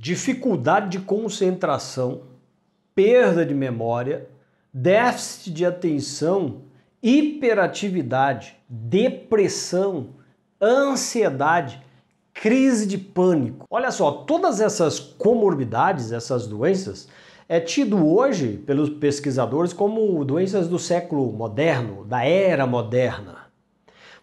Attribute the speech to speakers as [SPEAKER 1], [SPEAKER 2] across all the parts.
[SPEAKER 1] dificuldade de concentração, perda de memória, déficit de atenção, hiperatividade, depressão, ansiedade, crise de pânico. Olha só, todas essas comorbidades, essas doenças, é tido hoje pelos pesquisadores como doenças do século moderno, da era moderna.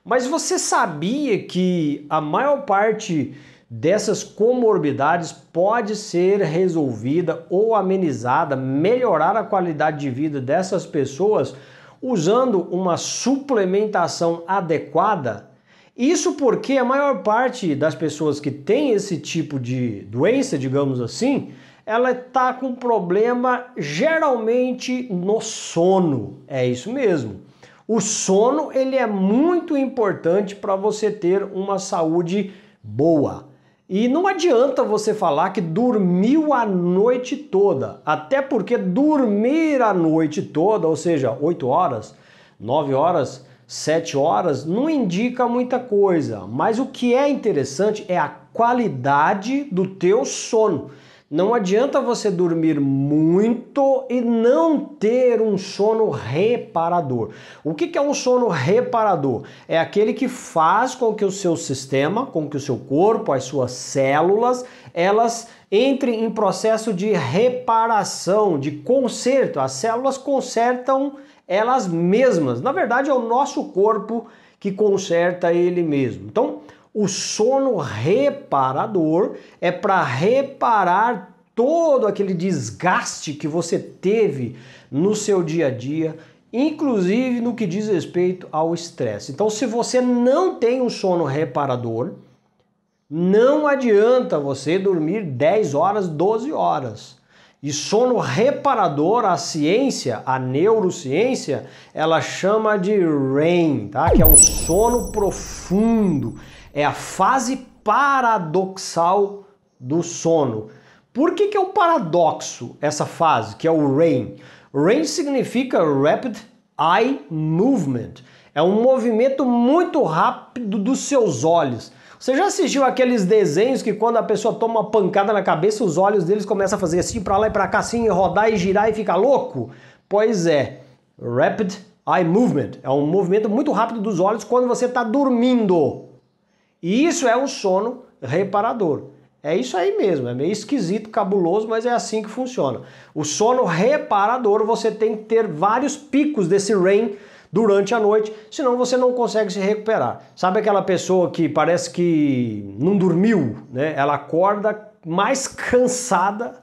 [SPEAKER 1] Mas você sabia que a maior parte dessas comorbidades pode ser resolvida ou amenizada, melhorar a qualidade de vida dessas pessoas usando uma suplementação adequada. Isso porque a maior parte das pessoas que tem esse tipo de doença, digamos assim, ela está com problema geralmente no sono. É isso mesmo. O sono ele é muito importante para você ter uma saúde boa. E não adianta você falar que dormiu a noite toda, até porque dormir a noite toda, ou seja, 8 horas, 9 horas, 7 horas, não indica muita coisa. Mas o que é interessante é a qualidade do teu sono. Não adianta você dormir muito e não ter um sono reparador. O que é um sono reparador? É aquele que faz com que o seu sistema, com que o seu corpo, as suas células, elas entrem em processo de reparação, de conserto. As células consertam elas mesmas. Na verdade, é o nosso corpo que conserta ele mesmo. Então, o sono reparador é para reparar todo aquele desgaste que você teve no seu dia a dia, inclusive no que diz respeito ao estresse. Então, se você não tem um sono reparador, não adianta você dormir 10 horas, 12 horas. E sono reparador, a ciência, a neurociência, ela chama de REM, tá? Que é um sono profundo é a fase paradoxal do sono. Por que, que é um paradoxo essa fase, que é o REM? REM significa Rapid Eye Movement. É um movimento muito rápido dos seus olhos. Você já assistiu aqueles desenhos que quando a pessoa toma uma pancada na cabeça, os olhos deles começam a fazer assim para lá e para cá, assim, rodar e girar e ficar louco? Pois é, Rapid Eye Movement é um movimento muito rápido dos olhos quando você está dormindo. E isso é um sono reparador. É isso aí mesmo, é meio esquisito, cabuloso, mas é assim que funciona. O sono reparador, você tem que ter vários picos desse REM durante a noite, senão você não consegue se recuperar. Sabe aquela pessoa que parece que não dormiu, né? Ela acorda mais cansada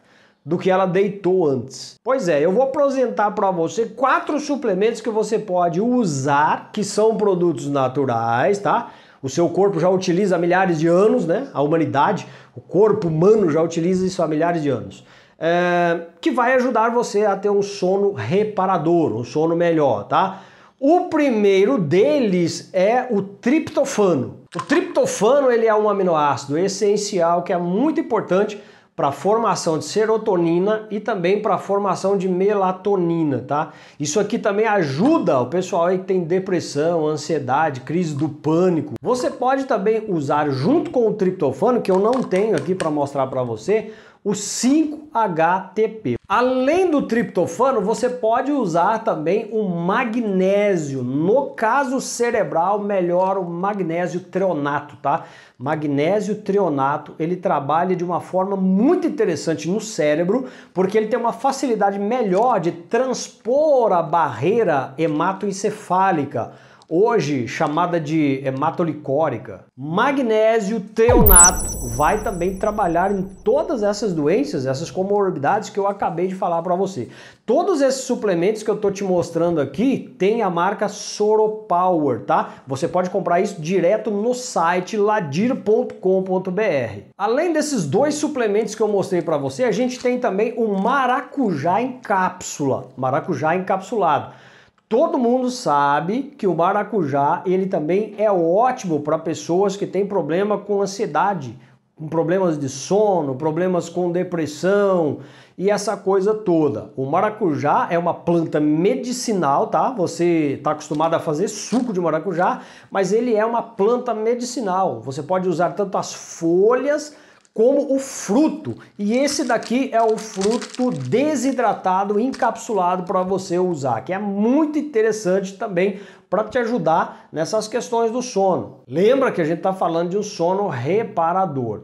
[SPEAKER 1] do que ela deitou antes. Pois é, eu vou apresentar para você quatro suplementos que você pode usar, que são produtos naturais, tá? O seu corpo já utiliza há milhares de anos, né? A humanidade, o corpo humano já utiliza isso há milhares de anos. É, que vai ajudar você a ter um sono reparador, um sono melhor, tá? O primeiro deles é o triptofano. O triptofano ele é um aminoácido essencial que é muito importante para formação de serotonina e também para formação de melatonina, tá? Isso aqui também ajuda o pessoal aí que tem depressão, ansiedade, crise do pânico. Você pode também usar junto com o triptofano, que eu não tenho aqui para mostrar para você, o 5-HTP. Além do triptofano, você pode usar também o magnésio. No caso cerebral, melhor o magnésio trionato, tá? Magnésio trionato, ele trabalha de uma forma muito interessante no cérebro, porque ele tem uma facilidade melhor de transpor a barreira hematoencefálica hoje chamada de hematolicórica. Magnésio treonato vai também trabalhar em todas essas doenças, essas comorbidades que eu acabei de falar para você. Todos esses suplementos que eu tô te mostrando aqui tem a marca Soropower, tá? Você pode comprar isso direto no site ladir.com.br. Além desses dois suplementos que eu mostrei para você, a gente tem também o maracujá em cápsula, maracujá encapsulado. Todo mundo sabe que o maracujá ele também é ótimo para pessoas que têm problema com ansiedade, com problemas de sono, problemas com depressão e essa coisa toda. O maracujá é uma planta medicinal, tá? Você está acostumado a fazer suco de maracujá, mas ele é uma planta medicinal. Você pode usar tanto as folhas como o fruto. E esse daqui é o fruto desidratado, encapsulado para você usar, que é muito interessante também para te ajudar nessas questões do sono. Lembra que a gente está falando de um sono reparador.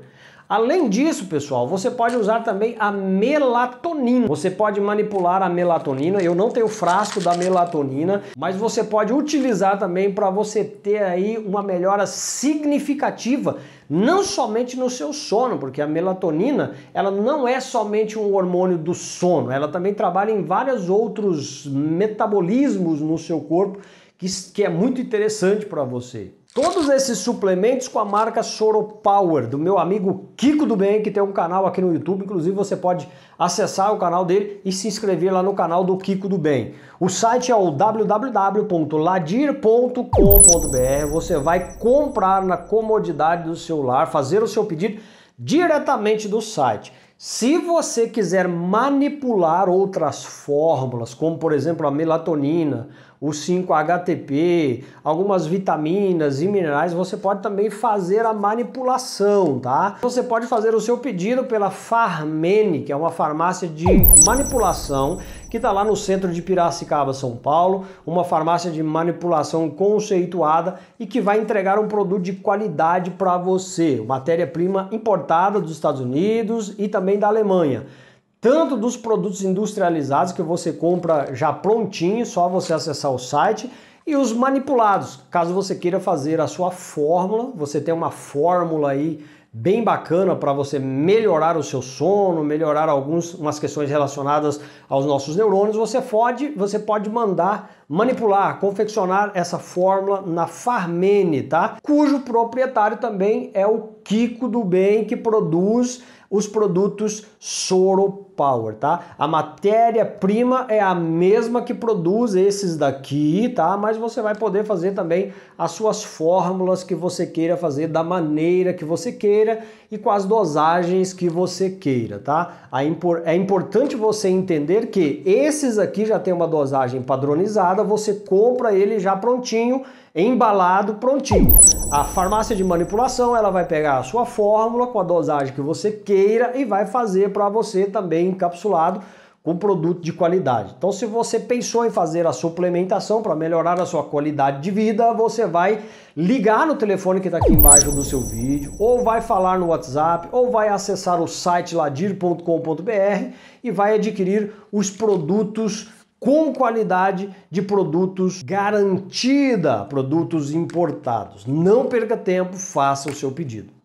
[SPEAKER 1] Além disso, pessoal, você pode usar também a melatonina. Você pode manipular a melatonina. Eu não tenho frasco da melatonina, mas você pode utilizar também para você ter aí uma melhora significativa, não somente no seu sono, porque a melatonina, ela não é somente um hormônio do sono, ela também trabalha em vários outros metabolismos no seu corpo que, que é muito interessante para você. Todos esses suplementos com a marca Soro Power, do meu amigo Kiko do Bem, que tem um canal aqui no YouTube. Inclusive, você pode acessar o canal dele e se inscrever lá no canal do Kiko do Bem. O site é o www.ladir.com.br. Você vai comprar na comodidade do celular, fazer o seu pedido diretamente do site. Se você quiser manipular outras fórmulas, como por exemplo a melatonina, o 5-HTP, algumas vitaminas e minerais, você pode também fazer a manipulação, tá? Você pode fazer o seu pedido pela Farmene, que é uma farmácia de manipulação que está lá no centro de Piracicaba, São Paulo, uma farmácia de manipulação conceituada e que vai entregar um produto de qualidade para você, matéria-prima importada dos Estados Unidos e também também da Alemanha. Tanto dos produtos industrializados que você compra já prontinho, só você acessar o site, e os manipulados. Caso você queira fazer a sua fórmula, você tem uma fórmula aí bem bacana para você melhorar o seu sono, melhorar algumas questões relacionadas aos nossos neurônios, você pode, você pode mandar manipular, confeccionar essa fórmula na Farmene, tá? Cujo proprietário também é o Kiko do Bem, que produz os produtos Soro Power, tá? A matéria-prima é a mesma que produz esses daqui, tá? Mas você vai poder fazer também as suas fórmulas que você queira fazer da maneira que você queira e com as dosagens que você queira, tá? É importante você entender que esses aqui já tem uma dosagem padronizada, você compra ele já prontinho, embalado, prontinho. A farmácia de manipulação, ela vai pegar a sua fórmula com a dosagem que você queira e vai fazer para você também encapsulado com produto de qualidade. Então, se você pensou em fazer a suplementação para melhorar a sua qualidade de vida, você vai ligar no telefone que está aqui embaixo do seu vídeo, ou vai falar no WhatsApp, ou vai acessar o site ladir.com.br e vai adquirir os produtos com qualidade de produtos garantida, produtos importados. Não perca tempo, faça o seu pedido.